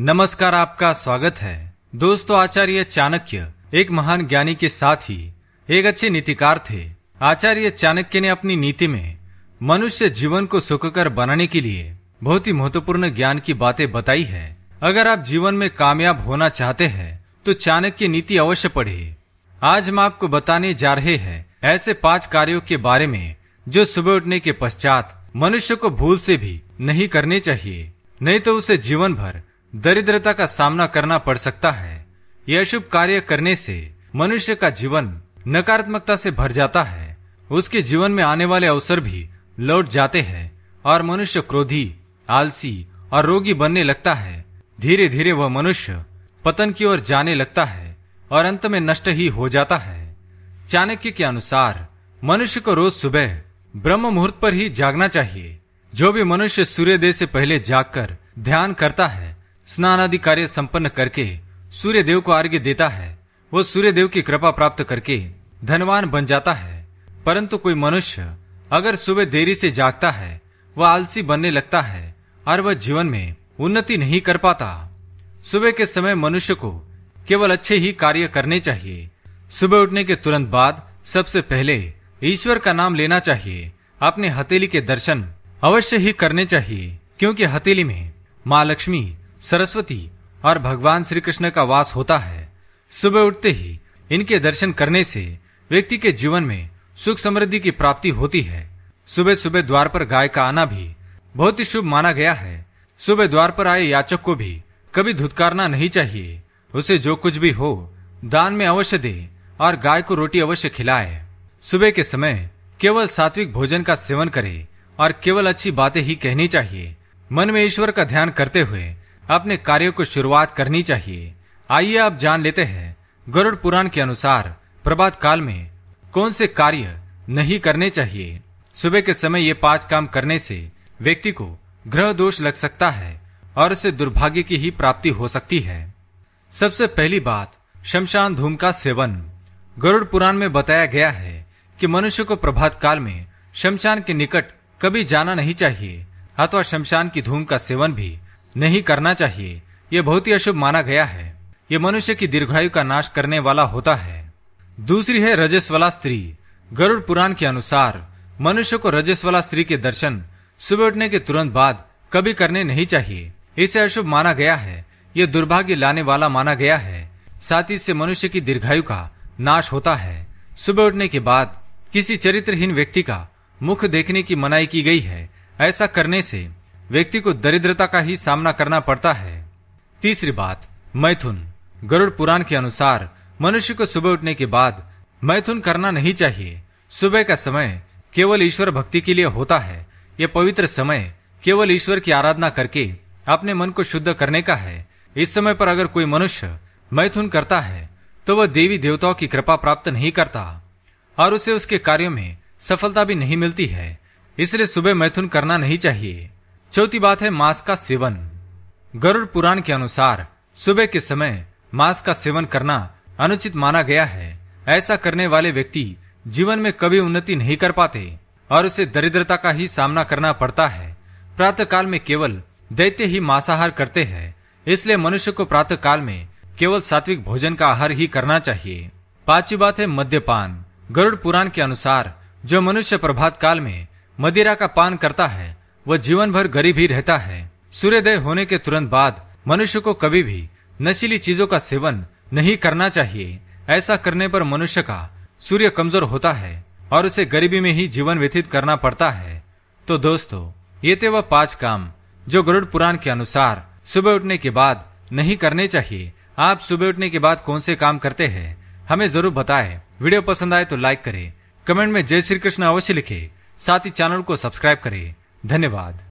नमस्कार आपका स्वागत है दोस्तों आचार्य चाणक्य एक महान ज्ञानी के साथ ही एक अच्छे नीतिकार थे आचार्य चाणक्य ने अपनी नीति में मनुष्य जीवन को सुखकर बनाने के लिए बहुत ही महत्वपूर्ण ज्ञान की बातें बताई है अगर आप जीवन में कामयाब होना चाहते हैं तो चाणक्य नीति अवश्य पढ़े आज हम आपको बताने जा रहे हैं ऐसे पांच कार्यों के बारे में जो सुबह उठने के पश्चात मनुष्य को भूल से भी नहीं करने चाहिए नहीं तो उसे जीवन भर दरिद्रता का सामना करना पड़ सकता है यह अशुभ कार्य करने से मनुष्य का जीवन नकारात्मकता से भर जाता है उसके जीवन में आने वाले अवसर भी लौट जाते हैं और मनुष्य क्रोधी आलसी और रोगी बनने लगता है धीरे धीरे वह मनुष्य पतन की ओर जाने लगता है और अंत में नष्ट ही हो जाता है चाणक्य के अनुसार मनुष्य को रोज सुबह ब्रह्म मुहूर्त पर ही जागना चाहिए जो भी मनुष्य सूर्योदय से पहले जागकर ध्यान करता है स्नान आदि कार्य संपन्न करके सूर्य देव को अर्घ्य देता है वो सूर्य देव की कृपा प्राप्त करके धनवान बन जाता है परंतु कोई मनुष्य अगर सुबह देरी से जागता है वह आलसी बनने लगता है और वह जीवन में उन्नति नहीं कर पाता सुबह के समय मनुष्य को केवल अच्छे ही कार्य करने चाहिए सुबह उठने के तुरंत बाद सबसे पहले ईश्वर का नाम लेना चाहिए अपने हथेली के दर्शन अवश्य ही करने चाहिए क्योंकि हथेली में माँ लक्ष्मी सरस्वती और भगवान श्री कृष्ण का वास होता है सुबह उठते ही इनके दर्शन करने से व्यक्ति के जीवन में सुख समृद्धि की प्राप्ति होती है सुबह सुबह द्वार पर गाय का आना भी बहुत ही शुभ माना गया है सुबह द्वार पर आए याचक को भी कभी धुतकारना नहीं चाहिए उसे जो कुछ भी हो दान में अवश्य दे और गाय को रोटी अवश्य खिलाए सुबह के समय केवल सात्विक भोजन का सेवन करे और केवल अच्छी बातें ही कहनी चाहिए मन में ईश्वर का ध्यान करते हुए अपने कार्यों को शुरुआत करनी चाहिए आइए आप जान लेते हैं गरुड़ पुराण के अनुसार प्रभात काल में कौन से कार्य नहीं करने चाहिए सुबह के समय ये पांच काम करने से व्यक्ति को ग्रह दोष लग सकता है और उसे दुर्भाग्य की ही प्राप्ति हो सकती है सबसे पहली बात शमशान धूम का सेवन गरुड़ पुराण में बताया गया है कि मनुष्य को प्रभात काल में शमशान के निकट कभी जाना नहीं चाहिए अथवा शमशान की धूम का सेवन भी नहीं करना चाहिए यह बहुत ही अशुभ माना गया है यह मनुष्य की दीर्घायु का नाश करने वाला होता है दूसरी है रजस्वला स्त्री गरुड़ पुराण के अनुसार मनुष्य को रजस्वला स्त्री के दर्शन सुबह उठने के तुरंत बाद कभी करने नहीं चाहिए इसे अशुभ माना गया है यह दुर्भाग्य लाने वाला माना गया है साथ ही इससे मनुष्य की दीर्घायु का नाश होता है सुबह उठने के बाद किसी चरित्रहीन व्यक्ति का मुख देखने की मनाही की गई है ऐसा करने से व्यक्ति को दरिद्रता का ही सामना करना पड़ता है तीसरी बात मैथुन गरुड़ पुराण के अनुसार मनुष्य को सुबह उठने के बाद मैथुन करना नहीं चाहिए सुबह का समय केवल ईश्वर भक्ति के लिए होता है यह पवित्र समय केवल ईश्वर की आराधना करके अपने मन को शुद्ध करने का है इस समय पर अगर कोई मनुष्य मैथुन करता है तो वह देवी देवताओं की कृपा प्राप्त नहीं करता और उसे उसके कार्यों में सफलता भी नहीं मिलती है इसलिए सुबह मैथुन करना नहीं चाहिए चौथी बात है मांस का सेवन गरुड़ पुराण के अनुसार सुबह के समय मांस का सेवन करना अनुचित माना गया है ऐसा करने वाले व्यक्ति जीवन में कभी उन्नति नहीं कर पाते और उसे दरिद्रता का ही सामना करना पड़ता है प्रातः काल में केवल दैत्य ही मांसाहार करते हैं इसलिए मनुष्य को प्रातः काल में केवल सात्विक भोजन का आहार ही करना चाहिए पांचवी बात है मद्यपान गरुड़ पुराण के अनुसार जो मनुष्य प्रभात काल में मदिरा का पान करता है वह जीवन भर गरीब ही रहता है सूर्योदय होने के तुरंत बाद मनुष्य को कभी भी नशीली चीजों का सेवन नहीं करना चाहिए ऐसा करने पर मनुष्य का सूर्य कमजोर होता है और उसे गरीबी में ही जीवन व्यतीत करना पड़ता है तो दोस्तों ये थे वह पांच काम जो गरुड़ पुराण के अनुसार सुबह उठने के बाद नहीं करने चाहिए आप सुबह उठने के बाद कौन से काम करते हैं हमें जरूर बताएं वीडियो पसंद आए तो लाइक करें कमेंट में जय श्री कृष्ण अवश्य लिखें साथ ही चैनल को सब्सक्राइब करें धन्यवाद